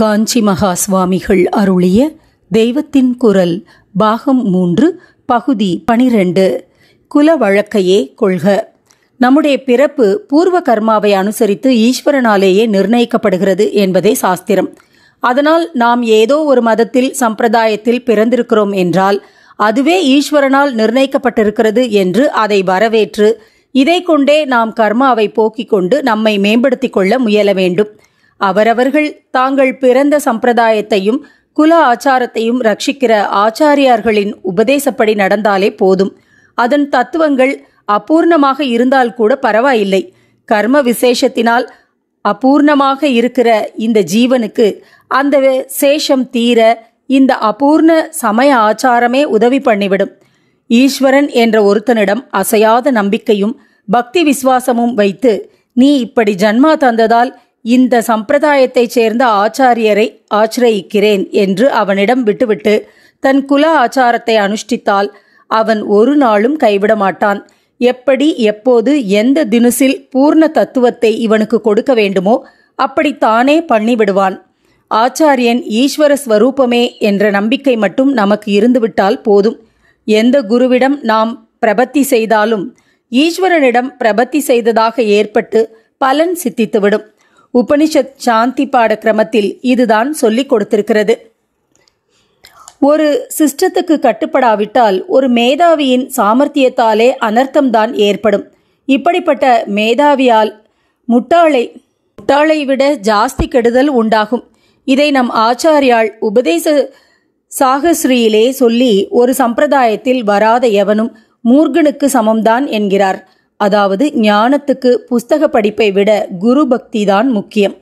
காஞ்சி மகா சுவாமிகள் அருளிய தெய்வத்தின் குரல் பாகம் மூன்று பகுதி பனிரெண்டு குல வழக்கையே கொள்க நம்முடைய பிறப்பு பூர்வ கர்மாவை அனுசரித்து ஈஸ்வரனாலேயே நிர்ணயிக்கப்படுகிறது என்பதே சாஸ்திரம் அதனால் நாம் ஏதோ ஒரு மதத்தில் சம்பிரதாயத்தில் பிறந்திருக்கிறோம் என்றால் அதுவே ஈஸ்வரனால் நிர்ணயிக்கப்பட்டிருக்கிறது என்று அதை வரவேற்று இதை கொண்டே நாம் கர்மாவை போக்கிக் கொண்டு நம்மை மேம்படுத்திக் கொள்ள முயல வேண்டும் அவரவர்கள் தாங்கள் பிறந்த சம்பிரதாயத்தையும் குல ஆச்சாரத்தையும் ரட்சிக்கிற ஆச்சாரியார்களின் உபதேசப்படி நடந்தாலே போதும் அதன் தத்துவங்கள் அபூர்ணமாக இருந்தால் கூட பரவாயில்லை கர்ம விசேஷத்தினால் அபூர்ணமாக இருக்கிற இந்த ஜீவனுக்கு அந்த சேஷம் தீர இந்த அபூர்ண சமய ஆச்சாரமே உதவி பண்ணிவிடும் ஈஸ்வரன் என்ற ஒருத்தனிடம் அசையாத நம்பிக்கையும் பக்தி விசுவாசமும் வைத்து நீ இப்படி ஜன்மா தந்ததால் இந்த சம்பிரதாயத்தைச் சேர்ந்த ஆச்சாரியரை ஆச்சிரயிக்கிறேன் என்று அவனிடம் விட்டுவிட்டு தன் குல ஆச்சாரத்தை அனுஷ்டித்தால் அவன் ஒரு நாளும் கைவிடமாட்டான் எப்படி எப்போது எந்த தினுசில் பூர்ண தத்துவத்தை இவனுக்கு கொடுக்க வேண்டுமோ அப்படித்தானே தானே பண்ணிவிடுவான் ஆச்சாரியன் ஈஸ்வர ஸ்வரூபமே என்ற நம்பிக்கை மட்டும் நமக்கு இருந்துவிட்டால் போதும் எந்த குருவிடம் நாம் பிரபத்தி செய்தாலும் ஈஸ்வரனிடம் பிரபத்தி செய்ததாக ஏற்பட்டு பலன் சித்தித்துவிடும் உபனிஷத் சாந்தி பாட கிரமத்தில் இதுதான் சொல்லிக் கொடுத்திருக்கிறது ஒரு சிஸ்டத்துக்கு கட்டுப்படாவிட்டால் ஒரு மேதாவியின் சாமர்த்தியத்தாலே அனர்த்தம்தான் ஏற்படும் இப்படிப்பட்ட மேதாவியால் முட்டாளை முட்டாளை விட ஜாஸ்தி கெடுதல் உண்டாகும் இதை நம் ஆச்சாரியால் உபதேச சாகஸ்ரீயிலே சொல்லி ஒரு சம்பிரதாயத்தில் வராத எவனும் மூர்கனுக்கு சமம்தான் என்கிறார் அதாவது ஞானத்துக்கு புஸ்தக படிப்பை விட குரு பக்தி தான் முக்கியம்